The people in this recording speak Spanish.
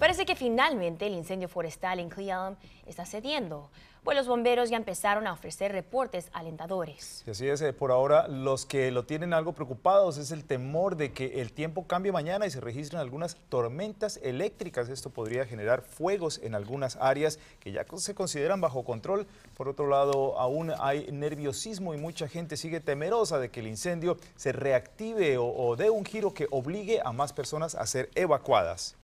Parece que finalmente el incendio forestal en Clealm está cediendo, pues los bomberos ya empezaron a ofrecer reportes alentadores. así es, eh, por ahora los que lo tienen algo preocupados es el temor de que el tiempo cambie mañana y se registren algunas tormentas eléctricas. Esto podría generar fuegos en algunas áreas que ya se consideran bajo control. Por otro lado, aún hay nerviosismo y mucha gente sigue temerosa de que el incendio se reactive o dé un giro que obligue a más personas a ser evacuadas.